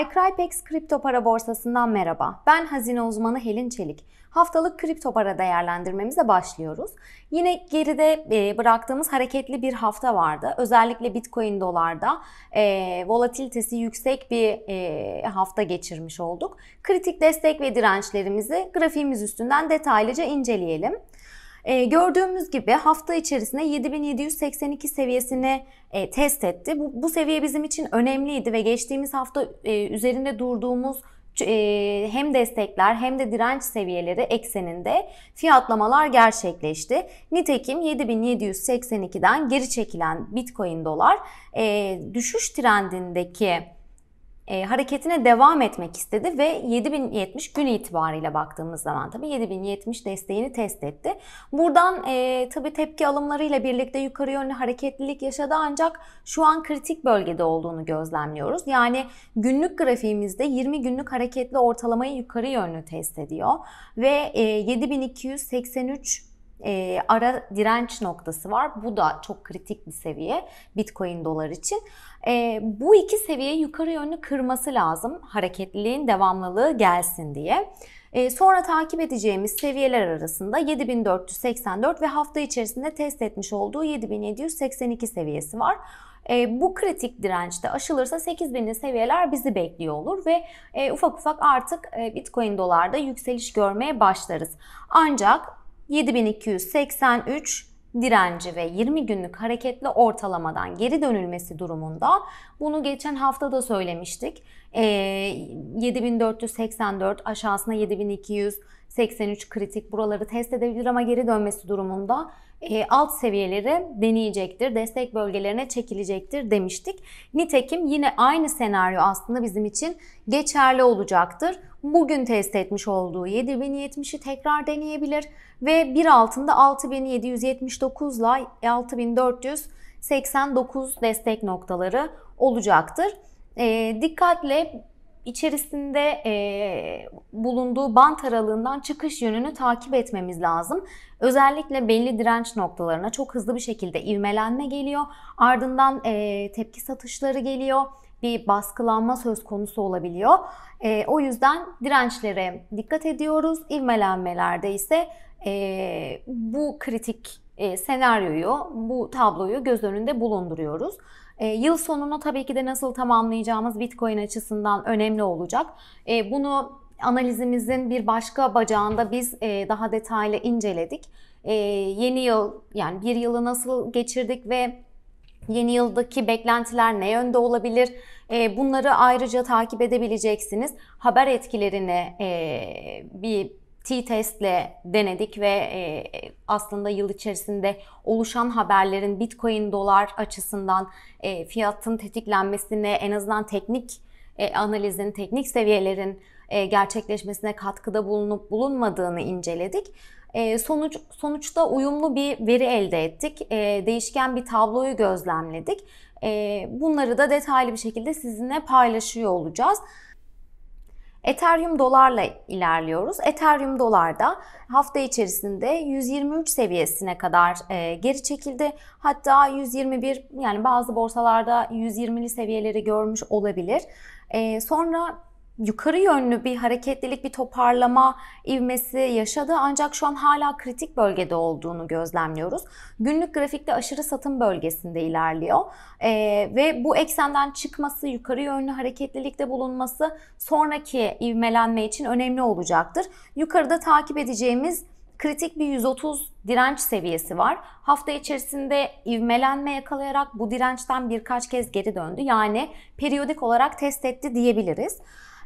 iCrypex kripto para borsasından merhaba. Ben hazine uzmanı Helin Çelik. Haftalık kripto para değerlendirmemize başlıyoruz. Yine geride e, bıraktığımız hareketli bir hafta vardı. Özellikle Bitcoin dolarda e, volatilitesi yüksek bir e, hafta geçirmiş olduk. Kritik destek ve dirençlerimizi grafiğimiz üstünden detaylıca inceleyelim. E, gördüğümüz gibi hafta içerisinde 7782 seviyesini e, test etti. Bu, bu seviye bizim için önemliydi ve geçtiğimiz hafta e, üzerinde durduğumuz e, hem destekler hem de direnç seviyeleri ekseninde fiyatlamalar gerçekleşti. Nitekim 7782'den geri çekilen Bitcoin dolar e, düşüş trendindeki e, hareketine devam etmek istedi ve 7070 gün itibariyle baktığımız zaman tabii 7070 desteğini test etti. Buradan e, tabii tepki alımlarıyla birlikte yukarı yönlü hareketlilik yaşadı ancak şu an kritik bölgede olduğunu gözlemliyoruz. Yani günlük grafiğimizde 20 günlük hareketli ortalamayı yukarı yönlü test ediyor ve e, 7283 e, ara direnç noktası var. Bu da çok kritik bir seviye Bitcoin dolar için. E, bu iki seviye yukarı yönlü kırması lazım hareketliliğin devamlılığı gelsin diye. E, sonra takip edeceğimiz seviyeler arasında 7484 ve hafta içerisinde test etmiş olduğu 7782 seviyesi var. E, bu kritik dirençte aşılırsa 8000'li seviyeler bizi bekliyor olur ve e, ufak ufak artık e, Bitcoin dolarda yükseliş görmeye başlarız. Ancak 7283 direnci ve 20 günlük hareketli ortalamadan geri dönülmesi durumunda bunu geçen hafta da söylemiştik. E, ee, 7484 aşağısına 7283 kritik buraları test edebilir ama geri dönmesi durumunda e, alt seviyeleri deneyecektir, destek bölgelerine çekilecektir demiştik. Nitekim yine aynı senaryo aslında bizim için geçerli olacaktır bugün test etmiş olduğu 7070'i tekrar deneyebilir ve bir altında 6779 ile 6489 destek noktaları olacaktır. E, dikkatle içerisinde e, bulunduğu bant aralığından çıkış yönünü takip etmemiz lazım. Özellikle belli direnç noktalarına çok hızlı bir şekilde ivmelenme geliyor. Ardından e, tepki satışları geliyor bir baskılanma söz konusu olabiliyor. E, o yüzden dirençlere dikkat ediyoruz. İvmelenmelerde ise e, bu kritik e, senaryoyu, bu tabloyu göz önünde bulunduruyoruz. E, yıl sonunu tabii ki de nasıl tamamlayacağımız Bitcoin açısından önemli olacak. E, bunu analizimizin bir başka bacağında biz e, daha detaylı inceledik. E, yeni yıl yani bir yılı nasıl geçirdik ve Yeni yıldaki beklentiler ne yönde olabilir? E, bunları ayrıca takip edebileceksiniz. Haber etkilerini e, bir T-testle denedik ve e, aslında yıl içerisinde oluşan haberlerin Bitcoin dolar açısından fiyatın tetiklenmesine en azından teknik analizin, teknik seviyelerin gerçekleşmesine katkıda bulunup bulunmadığını inceledik. Ee, sonuç sonuçta uyumlu bir veri elde ettik. Ee, değişken bir tabloyu gözlemledik. Ee, bunları da detaylı bir şekilde sizinle paylaşıyor olacağız. Ethereum dolarla ilerliyoruz. Ethereum dolarda hafta içerisinde 123 seviyesine kadar e, geri çekildi. Hatta 121 yani bazı borsalarda 120'li seviyeleri görmüş olabilir. sonra yukarı yönlü bir hareketlilik, bir toparlama ivmesi yaşadı ancak şu an hala kritik bölgede olduğunu gözlemliyoruz. Günlük grafikte aşırı satım bölgesinde ilerliyor ee, ve bu eksenden çıkması, yukarı yönlü hareketlilikte bulunması sonraki ivmelenme için önemli olacaktır. Yukarıda takip edeceğimiz kritik bir 130 direnç seviyesi var. Hafta içerisinde ivmelenme yakalayarak bu dirençten birkaç kez geri döndü. Yani periyodik olarak test etti diyebiliriz.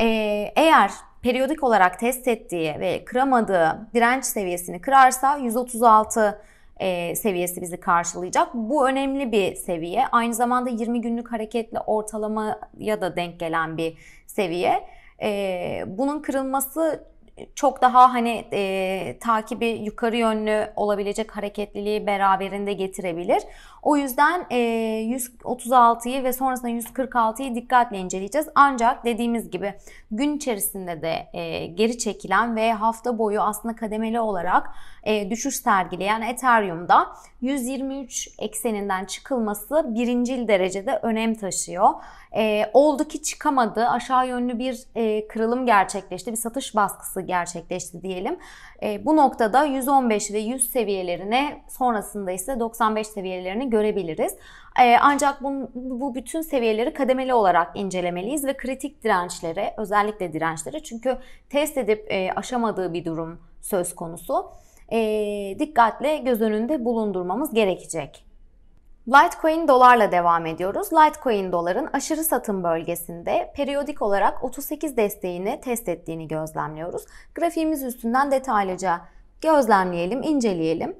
Ee, eğer periyodik olarak test ettiği ve kıramadığı direnç seviyesini kırarsa 136 e, seviyesi bizi karşılayacak. Bu önemli bir seviye. Aynı zamanda 20 günlük hareketle ortalamaya da denk gelen bir seviye. E, bunun kırılması çok daha hani e, takibi yukarı yönlü olabilecek hareketliliği beraberinde getirebilir. O yüzden e, 136'yı ve sonrasında 146'yı dikkatle inceleyeceğiz. Ancak dediğimiz gibi gün içerisinde de e, geri çekilen ve hafta boyu aslında kademeli olarak e, düşüş sergileyen Ethereum'da 123 ekseninden çıkılması birincil derecede önem taşıyor. E, oldu ki çıkamadı. Aşağı yönlü bir e, kırılım gerçekleşti. Bir satış baskısı gerçekleşti diyelim. E, bu noktada 115 ve 100 seviyelerine sonrasında ise 95 seviyelerini görebiliriz. E, ancak bu, bu bütün seviyeleri kademeli olarak incelemeliyiz ve kritik dirençlere özellikle dirençlere çünkü test edip e, aşamadığı bir durum söz konusu. E, dikkatle göz önünde bulundurmamız gerekecek. Litecoin dolarla devam ediyoruz. Litecoin doların aşırı satım bölgesinde periyodik olarak 38 desteğini test ettiğini gözlemliyoruz. Grafiğimiz üstünden detaylıca gözlemleyelim, inceleyelim.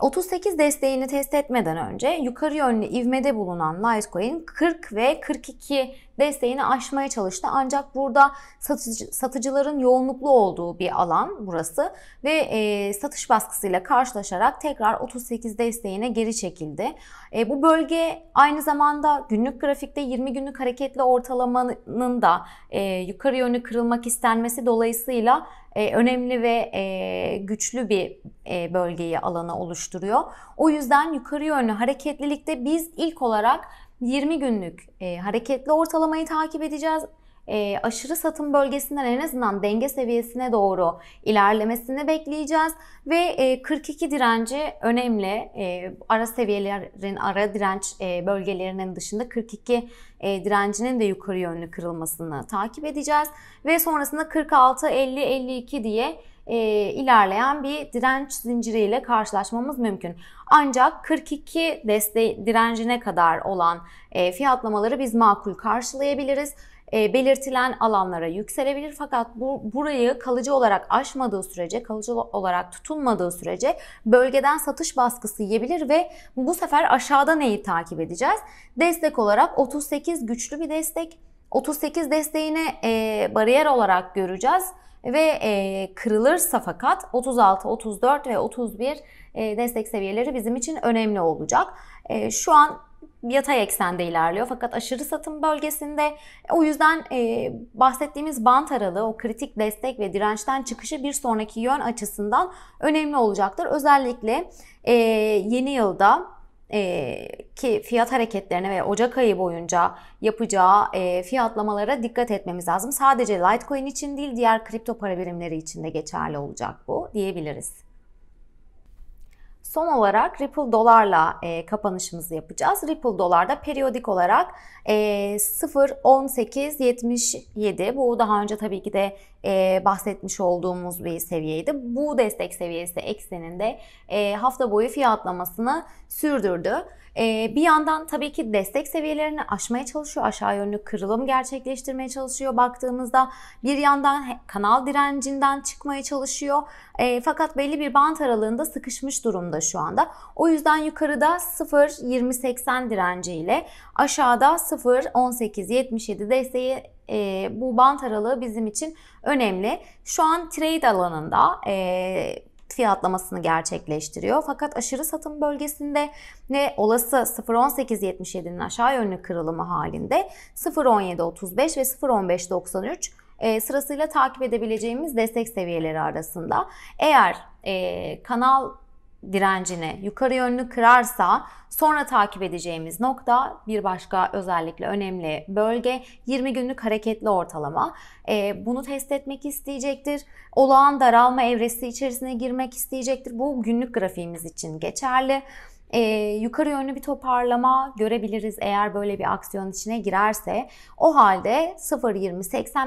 38 e, desteğini test etmeden önce yukarı yönlü ivmede bulunan Litecoin 40 ve 42 desteğini aşmaya çalıştı. Ancak burada satıcı, satıcıların yoğunluklu olduğu bir alan burası ve e, satış baskısıyla karşılaşarak tekrar 38 desteğine geri çekildi. E, bu bölge aynı zamanda günlük grafikte 20 günlük hareketli ortalamanın da e, yukarı yönlü kırılmak istenmesi dolayısıyla e, önemli ve e, güçlü bir e, bölgeyi alana oluşturuyor. O yüzden yukarı yönlü hareketlilikte biz ilk olarak 20 günlük e, hareketli ortalamayı takip edeceğiz. E, aşırı satım bölgesinden en azından denge seviyesine doğru ilerlemesini bekleyeceğiz ve e, 42 direnci önemli e, ara seviyelerin ara direnç e, bölgelerinin dışında 42 e, direncinin de yukarı yönlü kırılmasını takip edeceğiz ve sonrasında 46 50 52 diye e, ilerleyen bir direnç zinciriyle karşılaşmamız mümkün. Ancak 42 deste direncine kadar olan e, fiyatlamaları biz makul karşılayabiliriz. E, belirtilen alanlara yükselebilir fakat bu burayı kalıcı olarak aşmadığı sürece, kalıcı olarak tutunmadığı sürece bölgeden satış baskısı yiyebilir ve bu sefer aşağıda neyi takip edeceğiz? Destek olarak 38 güçlü bir destek. 38 desteğine e, bariyer olarak göreceğiz ve e, kırılırsa fakat 36, 34 ve 31 e, destek seviyeleri bizim için önemli olacak. E, şu an yatay eksende ilerliyor fakat aşırı satım bölgesinde e, o yüzden e, bahsettiğimiz bant aralığı o kritik destek ve dirençten çıkışı bir sonraki yön açısından önemli olacaktır. Özellikle e, yeni yılda e, ki fiyat hareketlerine ve Ocak ayı boyunca yapacağı e, fiyatlamalara dikkat etmemiz lazım. Sadece Litecoin için değil diğer kripto para birimleri için de geçerli olacak bu diyebiliriz. Son olarak Ripple dolarla e, kapanışımızı yapacağız. Ripple dolarda periyodik olarak e, 0.18.77 bu daha önce tabii ki de e, bahsetmiş olduğumuz bir seviyeydi. Bu destek seviyesi ekseninde e, hafta boyu fiyatlamasını sürdürdü. E, bir yandan tabii ki destek seviyelerini aşmaya çalışıyor. Aşağı yönlü kırılım gerçekleştirmeye çalışıyor baktığımızda. Bir yandan kanal direncinden çıkmaya çalışıyor. E, fakat belli bir bant aralığında sıkışmış durumda şu anda. O yüzden yukarıda 0.20.80 direnci ile aşağıda 0.18.77 desteği e, bu bant aralığı bizim için önemli. Şu an trade alanında e, fiyatlamasını gerçekleştiriyor. Fakat aşırı satım bölgesinde ne olası 0.1877'nin aşağı yönlü kırılımı halinde 0.1735 ve 0.1593 e, sırasıyla takip edebileceğimiz destek seviyeleri arasında. Eğer e, kanal direncini yukarı yönlü kırarsa sonra takip edeceğimiz nokta bir başka özellikle önemli bölge 20 günlük hareketli ortalama. E, bunu test etmek isteyecektir. Olağan daralma evresi içerisine girmek isteyecektir. Bu günlük grafiğimiz için geçerli e, yukarı yönlü bir toparlama görebiliriz eğer böyle bir aksiyon içine girerse. O halde 020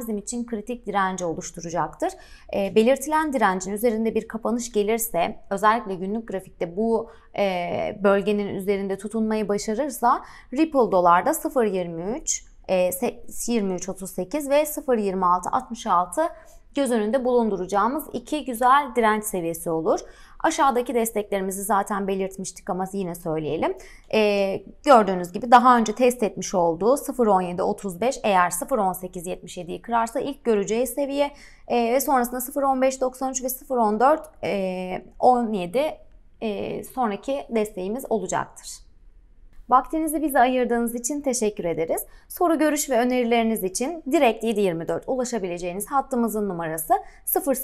bizim için kritik direnci oluşturacaktır. E, belirtilen direncin üzerinde bir kapanış gelirse özellikle günlük grafikte bu e, bölgenin üzerinde tutunmayı başarırsa Ripple dolarda 0.23 23.38 ve 0.26.66 göz önünde bulunduracağımız iki güzel direnç seviyesi olur. Aşağıdaki desteklerimizi zaten belirtmiştik ama yine söyleyelim. Ee, gördüğünüz gibi daha önce test etmiş olduğu 0.17.35 eğer 0.18.77'yi kırarsa ilk göreceği seviye ee, ve sonrasında 0.15.93 ve 0.14.17 e, e, sonraki desteğimiz olacaktır. Vaktinizi bize ayırdığınız için teşekkür ederiz. Soru, görüş ve önerileriniz için direkt 724 ulaşabileceğiniz hattımızın numarası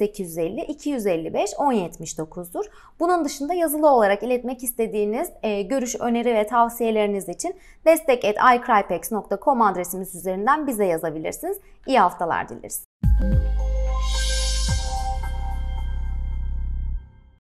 0850 255 1079'dur. Bunun dışında yazılı olarak iletmek istediğiniz e, görüş, öneri ve tavsiyeleriniz için destek.icrypex.com adresimiz üzerinden bize yazabilirsiniz. İyi haftalar dileriz.